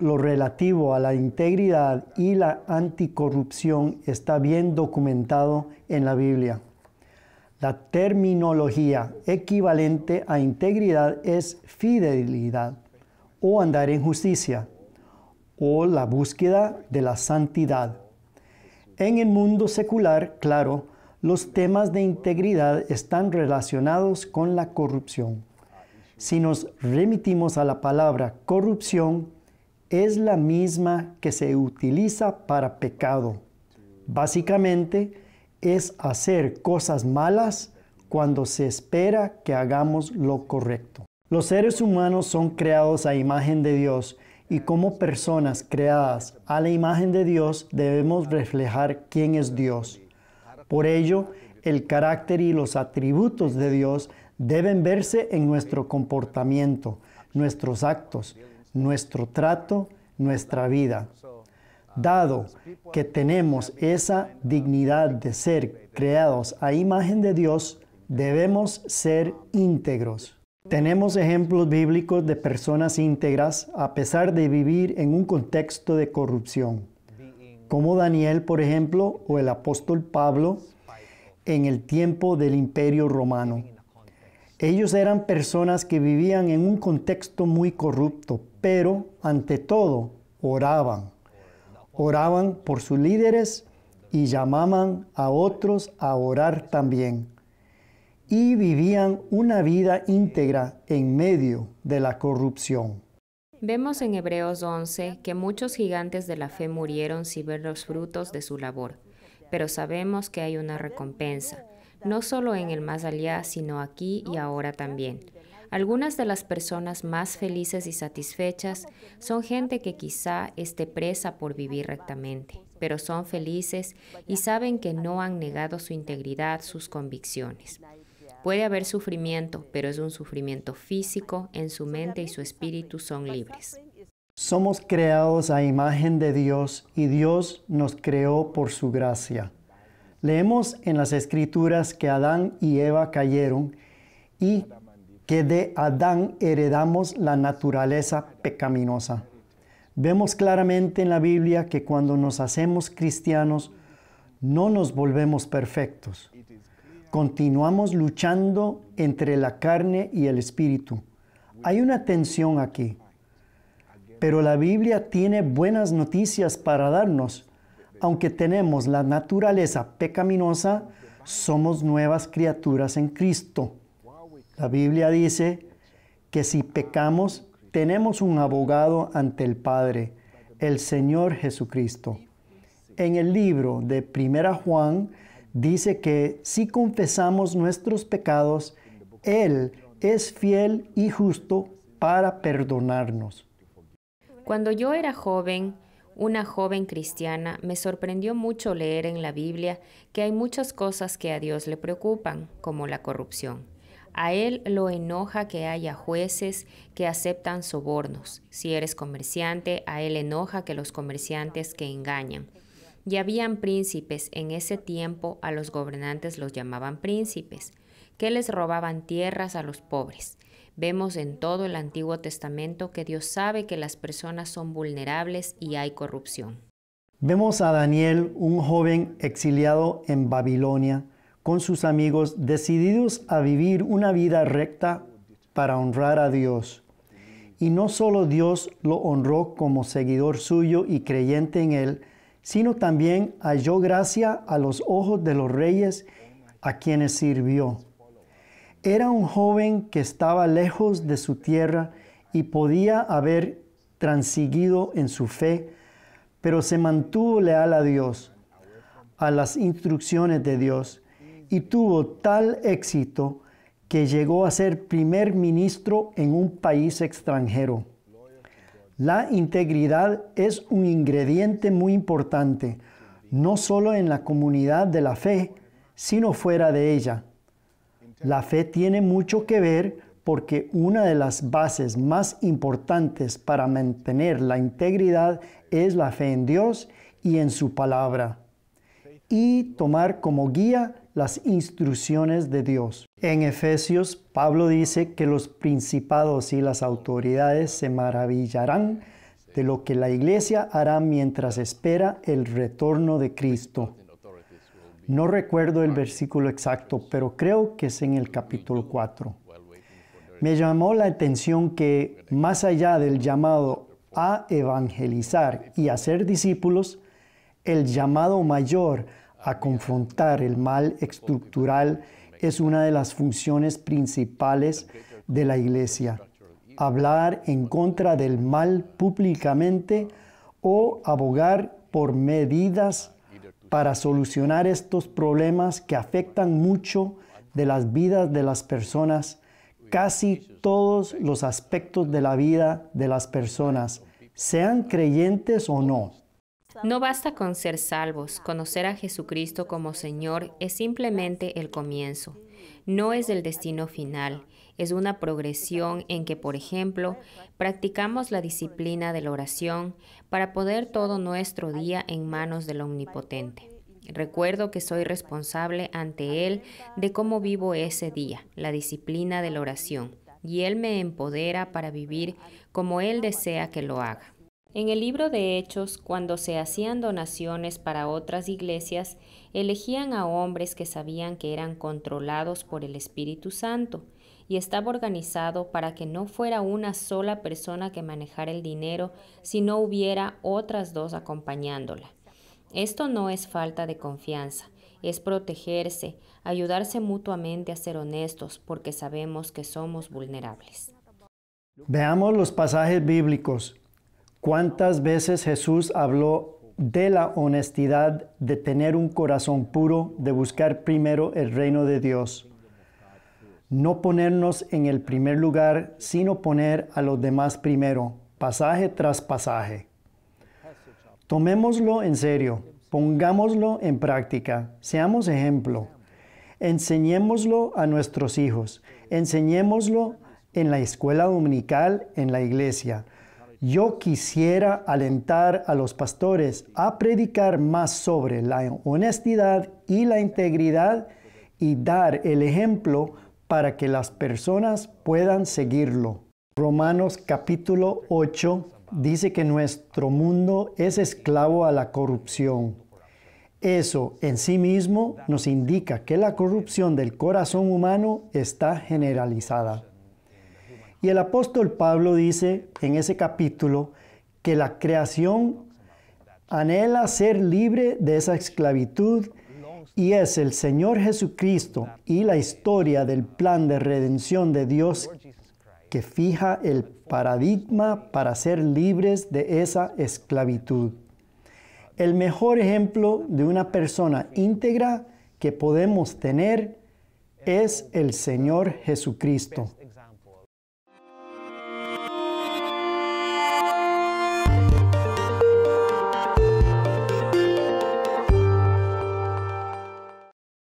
lo relativo a la integridad y la anticorrupción está bien documentado en la Biblia. La terminología equivalente a integridad es fidelidad o andar en justicia o la búsqueda de la santidad. En el mundo secular, claro, los temas de integridad están relacionados con la corrupción. Si nos remitimos a la palabra corrupción, es la misma que se utiliza para pecado. Básicamente es hacer cosas malas cuando se espera que hagamos lo correcto. Los seres humanos son creados a imagen de Dios y como personas creadas a la imagen de Dios debemos reflejar quién es Dios. Por ello, el carácter y los atributos de Dios deben verse en nuestro comportamiento, nuestros actos, nuestro trato, nuestra vida. Dado que tenemos esa dignidad de ser creados a imagen de Dios, debemos ser íntegros. Tenemos ejemplos bíblicos de personas íntegras a pesar de vivir en un contexto de corrupción, como Daniel, por ejemplo, o el apóstol Pablo en el tiempo del imperio romano. Ellos eran personas que vivían en un contexto muy corrupto, pero ante todo oraban. Oraban por sus líderes y llamaban a otros a orar también. Y vivían una vida íntegra en medio de la corrupción. Vemos en Hebreos 11 que muchos gigantes de la fe murieron sin ver los frutos de su labor, pero sabemos que hay una recompensa no solo en el más allá, sino aquí y ahora también. Algunas de las personas más felices y satisfechas son gente que quizá esté presa por vivir rectamente, pero son felices y saben que no han negado su integridad, sus convicciones. Puede haber sufrimiento, pero es un sufrimiento físico, en su mente y su espíritu son libres. Somos creados a imagen de Dios y Dios nos creó por su gracia. Leemos en las escrituras que Adán y Eva cayeron y que de Adán heredamos la naturaleza pecaminosa. Vemos claramente en la Biblia que cuando nos hacemos cristianos no nos volvemos perfectos. Continuamos luchando entre la carne y el espíritu. Hay una tensión aquí. Pero la Biblia tiene buenas noticias para darnos aunque tenemos la naturaleza pecaminosa, somos nuevas criaturas en Cristo. La Biblia dice que si pecamos, tenemos un abogado ante el Padre, el Señor Jesucristo. En el libro de Primera Juan dice que si confesamos nuestros pecados, Él es fiel y justo para perdonarnos. Cuando yo era joven, una joven cristiana, me sorprendió mucho leer en la Biblia que hay muchas cosas que a Dios le preocupan, como la corrupción. A él lo enoja que haya jueces que aceptan sobornos. Si eres comerciante, a él enoja que los comerciantes que engañan. Y habían príncipes, en ese tiempo a los gobernantes los llamaban príncipes, que les robaban tierras a los pobres Vemos en todo el Antiguo Testamento que Dios sabe que las personas son vulnerables y hay corrupción. Vemos a Daniel, un joven exiliado en Babilonia, con sus amigos decididos a vivir una vida recta para honrar a Dios. Y no solo Dios lo honró como seguidor suyo y creyente en él, sino también halló gracia a los ojos de los reyes a quienes sirvió. Era un joven que estaba lejos de su tierra y podía haber transigido en su fe, pero se mantuvo leal a Dios, a las instrucciones de Dios, y tuvo tal éxito que llegó a ser primer ministro en un país extranjero. La integridad es un ingrediente muy importante, no solo en la comunidad de la fe, sino fuera de ella. La fe tiene mucho que ver porque una de las bases más importantes para mantener la integridad es la fe en Dios y en su palabra, y tomar como guía las instrucciones de Dios. En Efesios, Pablo dice que los principados y las autoridades se maravillarán de lo que la iglesia hará mientras espera el retorno de Cristo. No recuerdo el versículo exacto, pero creo que es en el capítulo 4. Me llamó la atención que, más allá del llamado a evangelizar y a ser discípulos, el llamado mayor a confrontar el mal estructural es una de las funciones principales de la iglesia. Hablar en contra del mal públicamente o abogar por medidas para solucionar estos problemas que afectan mucho de las vidas de las personas, casi todos los aspectos de la vida de las personas, sean creyentes o no. No basta con ser salvos, conocer a Jesucristo como Señor es simplemente el comienzo, no es el destino final, es una progresión en que, por ejemplo, practicamos la disciplina de la oración para poder todo nuestro día en manos del Omnipotente. Recuerdo que soy responsable ante Él de cómo vivo ese día, la disciplina de la oración, y Él me empodera para vivir como Él desea que lo haga. En el libro de Hechos, cuando se hacían donaciones para otras iglesias, elegían a hombres que sabían que eran controlados por el Espíritu Santo y estaba organizado para que no fuera una sola persona que manejara el dinero, sino hubiera otras dos acompañándola. Esto no es falta de confianza, es protegerse, ayudarse mutuamente a ser honestos porque sabemos que somos vulnerables. Veamos los pasajes bíblicos. ¿Cuántas veces Jesús habló de la honestidad, de tener un corazón puro, de buscar primero el reino de Dios? no ponernos en el primer lugar, sino poner a los demás primero, pasaje tras pasaje. Tomémoslo en serio, pongámoslo en práctica, seamos ejemplo, enseñémoslo a nuestros hijos, enseñémoslo en la escuela dominical, en la iglesia. Yo quisiera alentar a los pastores a predicar más sobre la honestidad y la integridad y dar el ejemplo para que las personas puedan seguirlo. Romanos capítulo 8 dice que nuestro mundo es esclavo a la corrupción. Eso en sí mismo nos indica que la corrupción del corazón humano está generalizada. Y el apóstol Pablo dice en ese capítulo que la creación anhela ser libre de esa esclavitud y es el Señor Jesucristo y la historia del plan de redención de Dios que fija el paradigma para ser libres de esa esclavitud. El mejor ejemplo de una persona íntegra que podemos tener es el Señor Jesucristo.